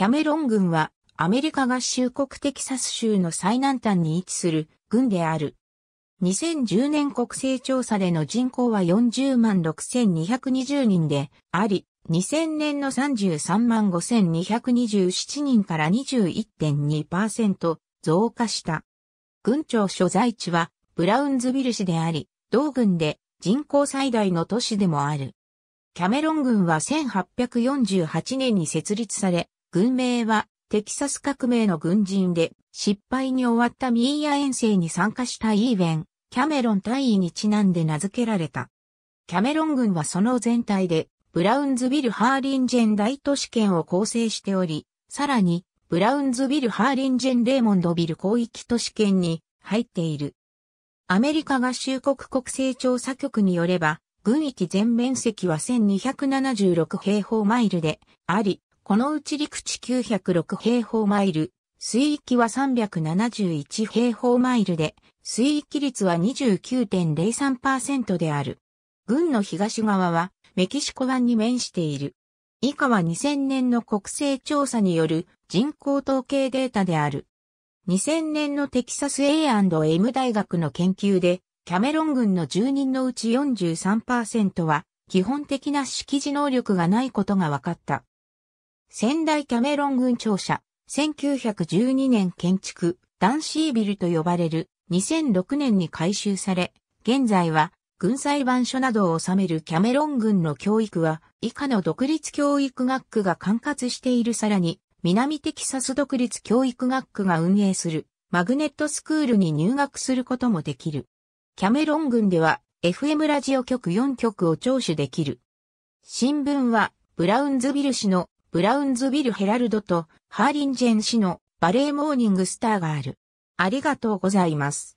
キャメロン軍はアメリカ合衆国テキサス州の最南端に位置する軍である。2010年国勢調査での人口は40万6220人であり、2000年の33万5227人から21.2%増加した。軍庁所在地はブラウンズビル市であり、同軍で人口最大の都市でもある。キャメロン軍は1848年に設立され、軍名はテキサス革命の軍人で失敗に終わったミーヤ遠征に参加したイーウェン、キャメロン大尉にちなんで名付けられた。キャメロン軍はその全体でブラウンズビル・ハーリンジェン大都市圏を構成しており、さらにブラウンズビル・ハーリンジェン・レーモンドビル広域都市圏に入っている。アメリカ合衆国国勢調査局によれば、軍域全面積は1276平方マイルであり、このうち陸地906平方マイル、水域は371平方マイルで、水域率は29.03%である。軍の東側はメキシコ湾に面している。以下は2000年の国勢調査による人口統計データである。2000年のテキサス A&M 大学の研究で、キャメロン軍の住人のうち43%は基本的な識字能力がないことが分かった。仙台キャメロン郡庁舎、1912年建築、ダンシービルと呼ばれる2006年に改修され、現在は軍裁判所などを治めるキャメロン郡の教育は以下の独立教育学区が管轄しているさらに南テキサス独立教育学区が運営するマグネットスクールに入学することもできる。キャメロン郡では FM ラジオ局4局を聴取できる。新聞はブラウンズビル市のブラウンズビル・ヘラルドとハーリンジェン氏のバレーモーニングスターがある。ありがとうございます。